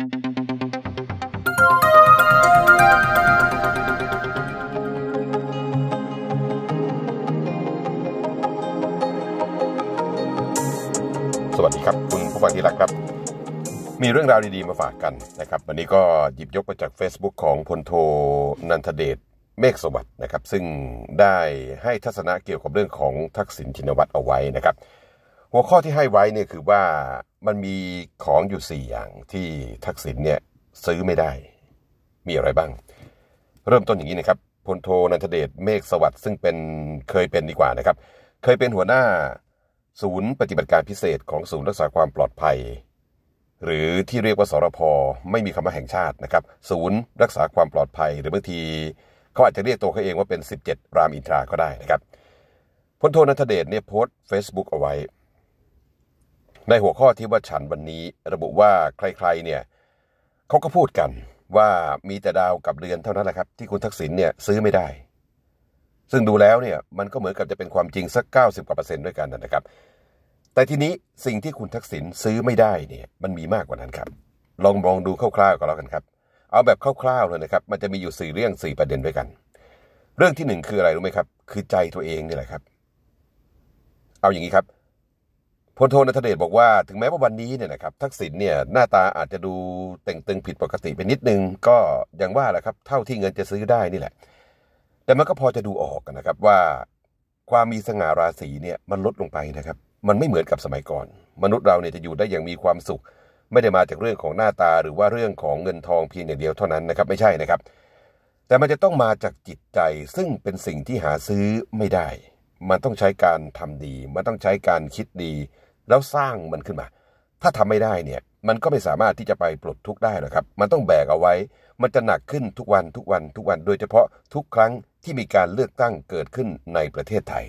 สวัสดีครับคุณผู้ฟังที่รักครับ มีเรื่องราวดีๆมาฝากกันนะครับ วันนี้ก็หยิบยกมาจาก Facebook ของพลโทนันทเดชเมฆสวัสดิ์นะครับ ซึ่งได้ให้ทัศนะเกี่ยวกับเรื่องของทักษิณชินวัตรเอาไว้นะครับหัวข้อที่ให้ไว้เนี่ยคือว่ามันมีของอยู่ 4 อย่างที่ทักษิณเนี่ยซื้อไม่ได้ มีอะไรบ้าง เริ่มต้นอย่างนี้นะครับพลโทนันทเดชเมฆสวัสดิ์ซึ่งเป็นเคยเป็นดีกว่านะครับ เคยเป็นหัวหน้า ศูนย์ปฏิบัติการพิเศษของศูนย์รักษาความปลอดภัย หรือที่เรียกว่าสรพไม่มีคำว่าแห่งชาตินะครับ ศูนย์รักษาความปลอดภัย หรือบางทีเขาอาจจะเรียกตัวเขาเองว่าเป็น 17 รามอินทราก็ได้นะครับพลโทนันทเดชเนี่ยโพสต์เฟซบุ๊กเอาไว้ในหัวข้อที่ว่าฉันวันนี้ระบุว่าใคร ๆ เนี่ยเขาก็พูดกันว่ามีแต่ดาวกับเดือนเท่านั้นแหละครับ ที่คุณทักษิณเนี่ยซื้อไม่ได้ ซึ่งดูแล้วเนี่ยมันก็เหมือนกับจะเป็นความจริงสัก90กว่าเปอร์เซ็นต์ด้วยกันนะครับแต่ทีนี้สิ่งที่คุณทักษิณซื้อไม่ได้เนี่ยมันมีมากกว่านั้นครับ ลองมองดูคร่าวๆก็แล้วกันครับ เอาแบบคร่าวๆ เลยนะครับ มันจะมีอยู่สี่เรื่องสี่ประเด็นด้วยกัน เรื่องที่หนึ่งคืออะไรรู้ไหมครับคือใจตัวเองนี่แหละครับ เอาอย่างนี้ครับพลโทนัทเดชบอกว่าถึงแม้ว่าวันนี้เนี่ยนะครับทักษิณเนี่ยหน้าตาอาจจะดูเต่งตึงผิดปกติไปนิดนึง ก็อย่างว่าแหละครับเท่าที่เงินจะซื้อได้นี่แหละ แต่มันก็พอจะดูออกนะครับว่า ความมีสง่าราศีเนี่ยมันลดลงไปนะครับ มันไม่เหมือนกับสมัยก่อน มนุษย์เราเนี่ยจะอยู่ได้อย่างมีความสุข ไม่ได้มาจากเรื่องของหน้าตาหรือว่าเรื่องของเงินทองเพียงอย่างเดียวเท่านั้นนะครับ ไม่ใช่นะครับ แต่มันจะต้องมาจากจิตใจ ซึ่งเป็นสิ่งที่หาซื้อไม่ได้ มันต้องใช้การทำดี มันต้องใช้การคิดดีแล้วสร้างมันขึ้นมา ถ้าทำไม่ได้เนี่ย มันก็ไม่สามารถที่จะไปปลดทุกข์ได้หรอกครับ มันต้องแบกเอาไว้ มันจะหนักขึ้นทุกวัน ทุกวัน ทุกวัน โดยเฉพาะทุกครั้งที่มีการเลือกตั้งเกิดขึ้นในประเทศไทย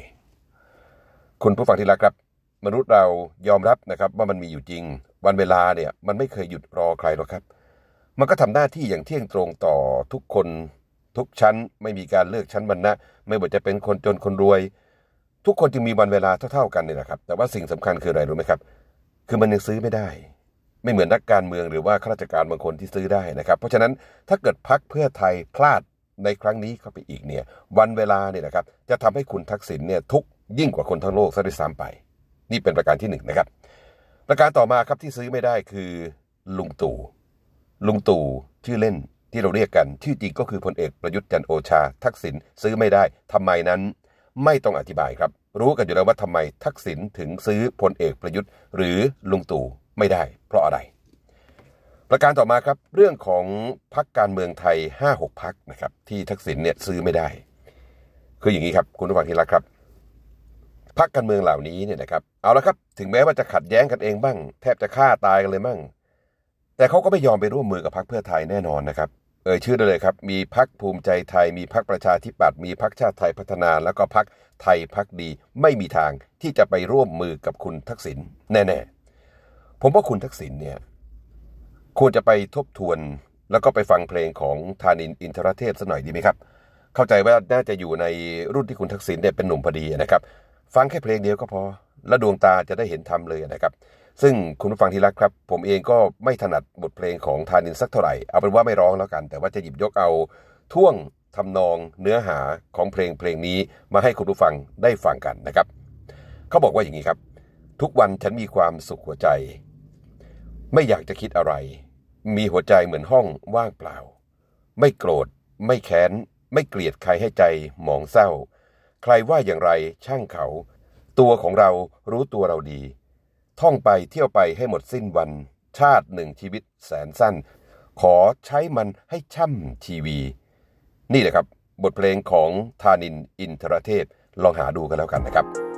คุณผู้ฟังที่รักครับ มนุษย์เรายอมรับนะครับ ว่ามันมีอยู่จริง วันเวลาเนี่ย มันไม่เคยหยุดรอใครหรอกครับ มันก็ทำหน้าที่อย่างเที่ยงตรงต่อทุกคน ทุกชั้น ไม่มีการเลือกชั้นวรรณะ ไม่ว่าจะเป็นคนจนคนรวยทุกคนจึงมีวันเวลาเท่าๆกันนี่แหละครับ แต่ว่าสิ่งสำคัญคืออะไรรู้ไหมครับ คือมันยังซื้อไม่ได้ ไม่เหมือนนักการเมืองหรือว่าข้าราชการบางคนที่ซื้อได้นะครับ เพราะฉะนั้นถ้าเกิดพักเพื่อไทย พลาดในครั้งนี้เข้าไปอีกเนี่ย วันเวลาเนี่ยนะครับ จะทำให้คุณทักษิณเนี่ยทุกยิ่งกว่าคนทั้งโลกซะด้วยซ้ำไป นี่เป็นประการที่1นนะครับ ประการต่อมาครับที่ซื้อไม่ได้คือลุงตู่ ลุงตู่ชื่อเล่นที่เราเรียกกันชื่อจริงก็คือพลเอกประยุทธ์จันโอชาทักษิณซื้อไม่ได้ทำไมนั้นไม่ต้องอธิบายครับรู้กันอยู่แล้วว่าทำไมทักษิณถึงซื้อพลเอกประยุทธ์ หรือลุงตู่ไม่ได้ เพราะอะไร ประการต่อมาครับ เรื่องของพักการเมืองไทย 5-6พักนะครับที่ทักษิณเนี่ยซื้อไม่ได้ คืออย่างนี้ครับคุณผู้ฟังที่รักครับพักการเมืองเหล่านี้เนี่ยนะครับเอาละครับถึงแม้ว่าจะขัดแย้งกันเองบ้าง แทบจะฆ่าตายกันเลยมั่ง แต่เขาก็ไม่ยอมไปร่วมมือกับพักเพื่อไทยแน่นอนนะครับเอ่ยชื่อได้เลยครับ มีพักภูมิใจไทยมีพักประชาธิปัตย์มีพักชาติไทยพัฒนาแล้วก็พักไทยพักดีไม่มีทางที่จะไปร่วมมือกับคุณทักษิณแน่ๆผมว่าคุณทักษิณเนี่ยควรจะไปทบทวนแล้วก็ไปฟังเพลงของธานินอินทรเทพสักหน่อยดีไหมครับ เข้าใจว่าน่าจะอยู่ในรุ่นที่คุณทักษิณเนี่ยเป็นหนุ่มพอดีนะครับ ฟังแค่เพลงเดียวก็พอแล้วดวงตาจะได้เห็นธรรมเลยนะครับซึ่งคุณผู้ฟังที่รักครับ ผมเองก็ไม่ถนัดบทเพลงของทานินสักเท่าไหร่เอาเป็นว่าไม่ร้องแล้วกัน แต่ว่าจะหยิบยกเอา ท่วงทำนองเนื้อหาของเพลงเพลงนี้มาให้คุณผู้ฟังได้ฟังกันนะครับเขาบอกว่าอย่างนี้ครับ ทุกวันฉันมีความสุขหัวใจ ไม่อยากจะคิดอะไร มีหัวใจเหมือนห้องว่างเปล่า ไม่โกรธไม่แค้นไม่เกลียดใครให้ใจหมองเศร้า ใครว่าอย่างไรช่างเขา ตัวของเรารู้ตัวเราดีท่องไปเที่ยวไปให้หมดสิ้นวัน ชาติหนึ่งชีวิตแสนสั้น ขอใช้มันให้ช่ำชีวี นี่แหละครับ บทเพลงของธานินอินทรเทพลองหาดูกันแล้วกันนะครับ